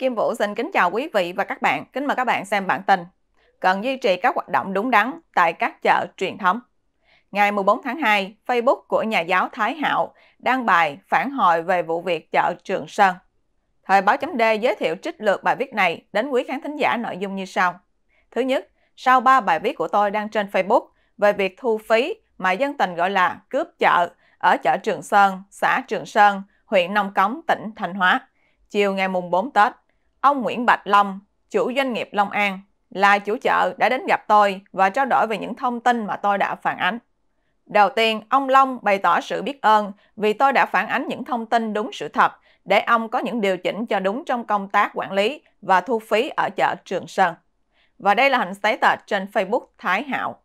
Kim Vũ xin kính chào quý vị và các bạn. Kính mời các bạn xem bản tin. Cần duy trì các hoạt động đúng đắn tại các chợ truyền thống. Ngày 14 tháng 2, Facebook của nhà giáo Thái Hạo đăng bài phản hồi về vụ việc chợ Trường Sơn. Thời báo chấm D giới thiệu trích lược bài viết này đến quý khán thính giả nội dung như sau. Thứ nhất, sau 3 bài viết của tôi đăng trên Facebook về việc thu phí mà dân tình gọi là cướp chợ ở chợ Trường Sơn, xã Trường Sơn, huyện Nông Cống, tỉnh Thanh Hóa, chiều ngày mùng 4 Tết, Ông Nguyễn Bạch Long, chủ doanh nghiệp Long An, là chủ chợ đã đến gặp tôi và trao đổi về những thông tin mà tôi đã phản ánh. Đầu tiên, ông Long bày tỏ sự biết ơn vì tôi đã phản ánh những thông tin đúng sự thật để ông có những điều chỉnh cho đúng trong công tác quản lý và thu phí ở chợ Trường Sơn. Và đây là hình status trên Facebook Thái Hạo.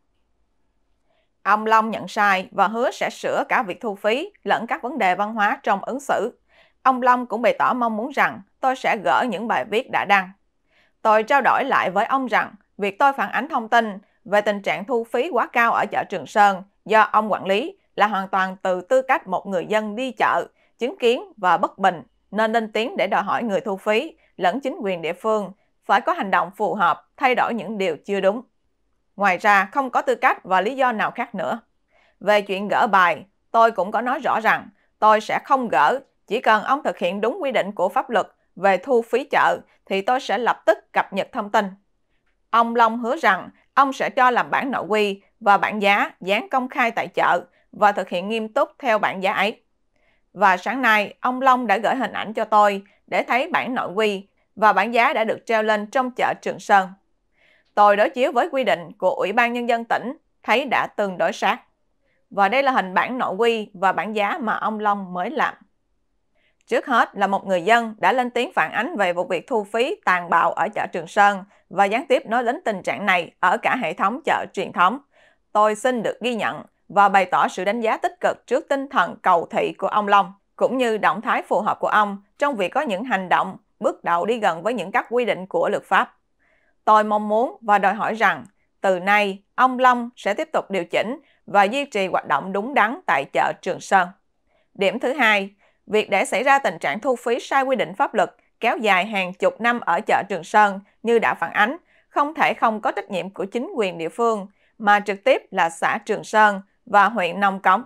Ông Long nhận sai và hứa sẽ sửa cả việc thu phí lẫn các vấn đề văn hóa trong ứng xử. Ông Long cũng bày tỏ mong muốn rằng tôi sẽ gỡ những bài viết đã đăng. Tôi trao đổi lại với ông rằng việc tôi phản ánh thông tin về tình trạng thu phí quá cao ở chợ Trường Sơn do ông quản lý là hoàn toàn từ tư cách một người dân đi chợ, chứng kiến và bất bình, nên lên tiếng để đòi hỏi người thu phí lẫn chính quyền địa phương phải có hành động phù hợp thay đổi những điều chưa đúng. Ngoài ra, không có tư cách và lý do nào khác nữa. Về chuyện gỡ bài, tôi cũng có nói rõ rằng tôi sẽ không gỡ chỉ cần ông thực hiện đúng quy định của pháp luật về thu phí chợ thì tôi sẽ lập tức cập nhật thông tin. Ông Long hứa rằng ông sẽ cho làm bản nội quy và bản giá dán công khai tại chợ và thực hiện nghiêm túc theo bản giá ấy. Và sáng nay, ông Long đã gửi hình ảnh cho tôi để thấy bản nội quy và bản giá đã được treo lên trong chợ Trường Sơn. Tôi đối chiếu với quy định của Ủy ban Nhân dân tỉnh, thấy đã tương đối sát. Và đây là hình bản nội quy và bản giá mà ông Long mới làm. Trước hết là một người dân đã lên tiếng phản ánh về vụ việc thu phí tàn bạo ở chợ Trường Sơn và gián tiếp nói đến tình trạng này ở cả hệ thống chợ truyền thống. Tôi xin được ghi nhận và bày tỏ sự đánh giá tích cực trước tinh thần cầu thị của ông Long, cũng như động thái phù hợp của ông trong việc có những hành động bước đầu đi gần với những các quy định của luật pháp. Tôi mong muốn và đòi hỏi rằng từ nay ông Long sẽ tiếp tục điều chỉnh và duy trì hoạt động đúng đắn tại chợ Trường Sơn. Điểm thứ hai, Việc để xảy ra tình trạng thu phí sai quy định pháp luật kéo dài hàng chục năm ở chợ Trường Sơn như đã phản ánh, không thể không có trách nhiệm của chính quyền địa phương, mà trực tiếp là xã Trường Sơn và huyện Nông Cống.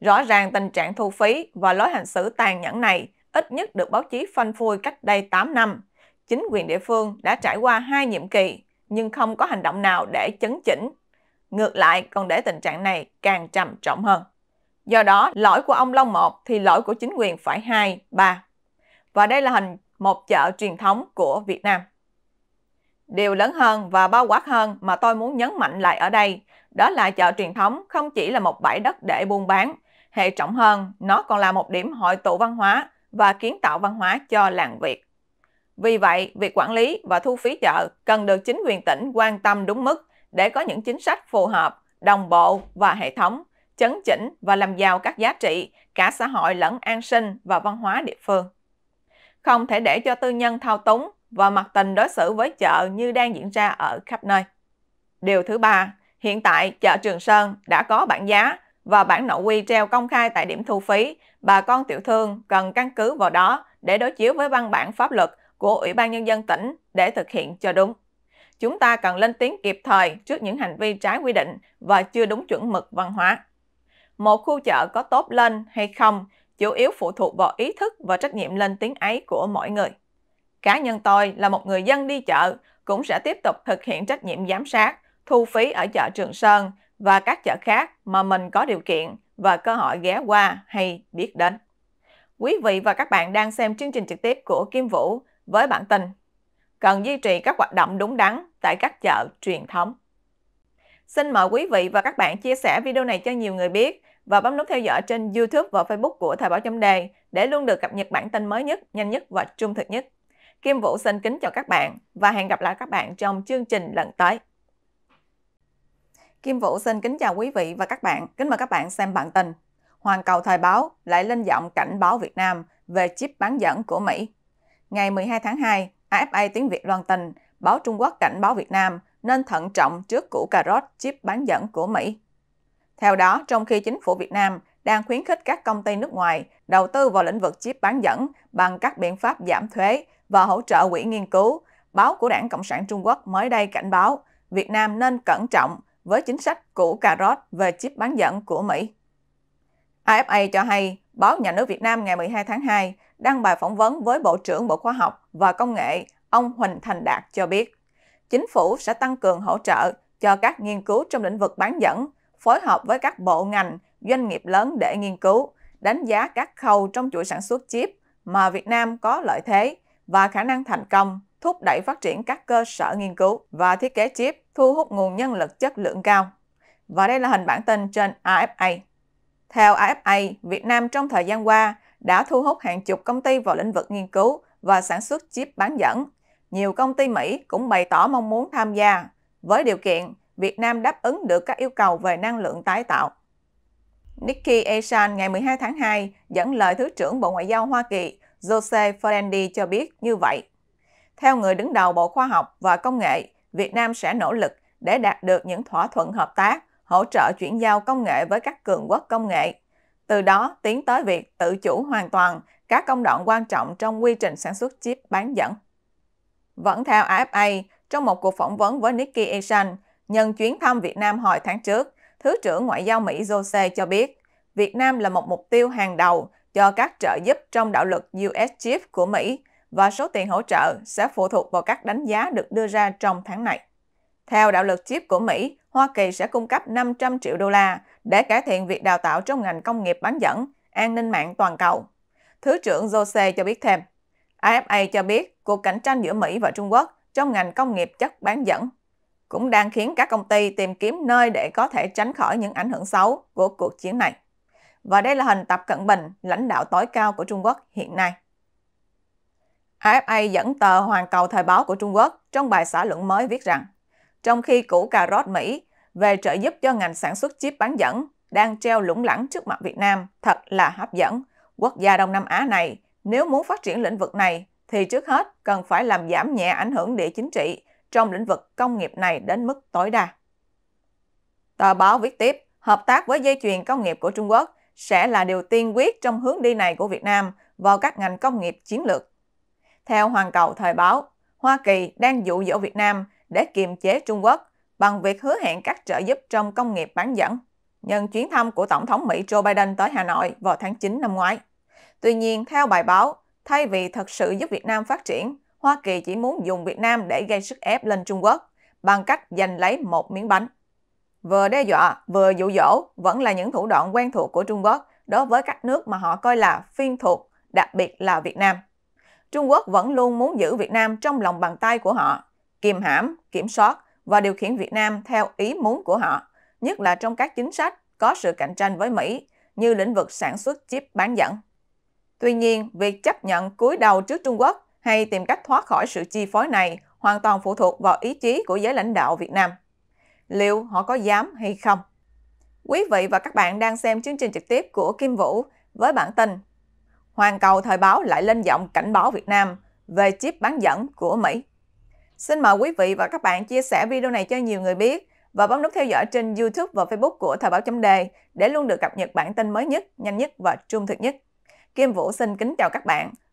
Rõ ràng tình trạng thu phí và lối hành xử tàn nhẫn này ít nhất được báo chí phanh phui cách đây 8 năm. Chính quyền địa phương đã trải qua hai nhiệm kỳ nhưng không có hành động nào để chấn chỉnh. Ngược lại còn để tình trạng này càng trầm trọng hơn. Do đó, lỗi của ông Long 1 thì lỗi của chính quyền phải 2, 3. Và đây là hình một chợ truyền thống của Việt Nam. Điều lớn hơn và bao quát hơn mà tôi muốn nhấn mạnh lại ở đây, đó là chợ truyền thống không chỉ là một bãi đất để buôn bán, hệ trọng hơn, nó còn là một điểm hội tụ văn hóa và kiến tạo văn hóa cho làng Việt. Vì vậy, việc quản lý và thu phí chợ cần được chính quyền tỉnh quan tâm đúng mức để có những chính sách phù hợp, đồng bộ và hệ thống chấn chỉnh và làm giàu các giá trị, cả xã hội lẫn an sinh và văn hóa địa phương. Không thể để cho tư nhân thao túng và mặc tình đối xử với chợ như đang diễn ra ở khắp nơi. Điều thứ ba, hiện tại chợ Trường Sơn đã có bảng giá và bản nội quy treo công khai tại điểm thu phí, bà con tiểu thương cần căn cứ vào đó để đối chiếu với văn bản pháp luật của Ủy ban Nhân dân tỉnh để thực hiện cho đúng. Chúng ta cần lên tiếng kịp thời trước những hành vi trái quy định và chưa đúng chuẩn mực văn hóa một khu chợ có tốt lên hay không chủ yếu phụ thuộc vào ý thức và trách nhiệm lên tiếng ấy của mỗi người. Cá nhân tôi là một người dân đi chợ cũng sẽ tiếp tục thực hiện trách nhiệm giám sát, thu phí ở chợ Trường Sơn và các chợ khác mà mình có điều kiện và cơ hội ghé qua hay biết đến. Quý vị và các bạn đang xem chương trình trực tiếp của Kim Vũ với bản tin Cần duy trì các hoạt động đúng đắn tại các chợ truyền thống. Xin mời quý vị và các bạn chia sẻ video này cho nhiều người biết và bấm nút theo dõi trên YouTube và Facebook của Thời báo chấm đề để luôn được cập nhật bản tin mới nhất, nhanh nhất và trung thực nhất. Kim Vũ xin kính chào các bạn và hẹn gặp lại các bạn trong chương trình lần tới. Kim Vũ xin kính chào quý vị và các bạn. Kính mời các bạn xem bản tin. Hoàn cầu thời báo lại lên giọng cảnh báo Việt Nam về chip bán dẫn của Mỹ. Ngày 12 tháng 2, AFA tiếng Việt loan tin báo Trung Quốc cảnh báo Việt Nam nên thận trọng trước củ cà rốt chip bán dẫn của Mỹ. Theo đó, trong khi chính phủ Việt Nam đang khuyến khích các công ty nước ngoài đầu tư vào lĩnh vực chip bán dẫn bằng các biện pháp giảm thuế và hỗ trợ quỹ nghiên cứu, báo của Đảng Cộng sản Trung Quốc mới đây cảnh báo Việt Nam nên cẩn trọng với chính sách củ cà rốt về chip bán dẫn của Mỹ. AFA cho hay, báo Nhà nước Việt Nam ngày 12 tháng 2 đăng bài phỏng vấn với Bộ trưởng Bộ Khoa học và Công nghệ, ông Huỳnh Thành Đạt cho biết, chính phủ sẽ tăng cường hỗ trợ cho các nghiên cứu trong lĩnh vực bán dẫn phối hợp với các bộ ngành, doanh nghiệp lớn để nghiên cứu, đánh giá các khâu trong chuỗi sản xuất chip mà Việt Nam có lợi thế và khả năng thành công, thúc đẩy phát triển các cơ sở nghiên cứu và thiết kế chip, thu hút nguồn nhân lực chất lượng cao. Và đây là hình bản tin trên AFA. Theo AFA, Việt Nam trong thời gian qua đã thu hút hàng chục công ty vào lĩnh vực nghiên cứu và sản xuất chip bán dẫn. Nhiều công ty Mỹ cũng bày tỏ mong muốn tham gia với điều kiện Việt Nam đáp ứng được các yêu cầu về năng lượng tái tạo. Nikki Asan ngày 12 tháng 2 dẫn lời Thứ trưởng Bộ Ngoại giao Hoa Kỳ Jose Ferrendi cho biết như vậy. Theo người đứng đầu Bộ Khoa học và Công nghệ, Việt Nam sẽ nỗ lực để đạt được những thỏa thuận hợp tác, hỗ trợ chuyển giao công nghệ với các cường quốc công nghệ. Từ đó tiến tới việc tự chủ hoàn toàn các công đoạn quan trọng trong quy trình sản xuất chip bán dẫn. Vẫn theo AFA, trong một cuộc phỏng vấn với Nikki Asian, Nhân chuyến thăm Việt Nam hồi tháng trước, Thứ trưởng Ngoại giao Mỹ Jose cho biết, Việt Nam là một mục tiêu hàng đầu cho các trợ giúp trong đạo luật US Chip của Mỹ và số tiền hỗ trợ sẽ phụ thuộc vào các đánh giá được đưa ra trong tháng này. Theo đạo luật chip của Mỹ, Hoa Kỳ sẽ cung cấp 500 triệu đô la để cải thiện việc đào tạo trong ngành công nghiệp bán dẫn, an ninh mạng toàn cầu. Thứ trưởng Jose cho biết thêm, AFA cho biết cuộc cạnh tranh giữa Mỹ và Trung Quốc trong ngành công nghiệp chất bán dẫn cũng đang khiến các công ty tìm kiếm nơi để có thể tránh khỏi những ảnh hưởng xấu của cuộc chiến này. Và đây là hình Tập Cận Bình, lãnh đạo tối cao của Trung Quốc hiện nay. AFA dẫn tờ Hoàn cầu Thời báo của Trung Quốc trong bài xã luận mới viết rằng, trong khi củ cà rốt Mỹ về trợ giúp cho ngành sản xuất chip bán dẫn đang treo lủng lẳng trước mặt Việt Nam thật là hấp dẫn. Quốc gia Đông Nam Á này, nếu muốn phát triển lĩnh vực này, thì trước hết cần phải làm giảm nhẹ ảnh hưởng địa chính trị trong lĩnh vực công nghiệp này đến mức tối đa. Tờ báo viết tiếp, hợp tác với dây chuyền công nghiệp của Trung Quốc sẽ là điều tiên quyết trong hướng đi này của Việt Nam vào các ngành công nghiệp chiến lược. Theo Hoàn Cầu Thời báo, Hoa Kỳ đang dụ dỗ Việt Nam để kiềm chế Trung Quốc bằng việc hứa hẹn các trợ giúp trong công nghiệp bán dẫn nhân chuyến thăm của Tổng thống Mỹ Joe Biden tới Hà Nội vào tháng 9 năm ngoái. Tuy nhiên, theo bài báo, thay vì thật sự giúp Việt Nam phát triển, Hoa Kỳ chỉ muốn dùng Việt Nam để gây sức ép lên Trung Quốc bằng cách giành lấy một miếng bánh. Vừa đe dọa, vừa dụ dỗ vẫn là những thủ đoạn quen thuộc của Trung Quốc đối với các nước mà họ coi là phiên thuộc, đặc biệt là Việt Nam. Trung Quốc vẫn luôn muốn giữ Việt Nam trong lòng bàn tay của họ, kiềm hãm, kiểm soát và điều khiển Việt Nam theo ý muốn của họ, nhất là trong các chính sách có sự cạnh tranh với Mỹ như lĩnh vực sản xuất chip bán dẫn. Tuy nhiên, việc chấp nhận cúi đầu trước Trung Quốc hay tìm cách thoát khỏi sự chi phối này hoàn toàn phụ thuộc vào ý chí của giới lãnh đạo Việt Nam. Liệu họ có dám hay không? Quý vị và các bạn đang xem chương trình trực tiếp của Kim Vũ với bản tin Hoàn cầu thời báo lại lên giọng cảnh báo Việt Nam về chip bán dẫn của Mỹ. Xin mời quý vị và các bạn chia sẻ video này cho nhiều người biết và bấm nút theo dõi trên YouTube và Facebook của Thời báo chấm đề để luôn được cập nhật bản tin mới nhất, nhanh nhất và trung thực nhất. Kim Vũ xin kính chào các bạn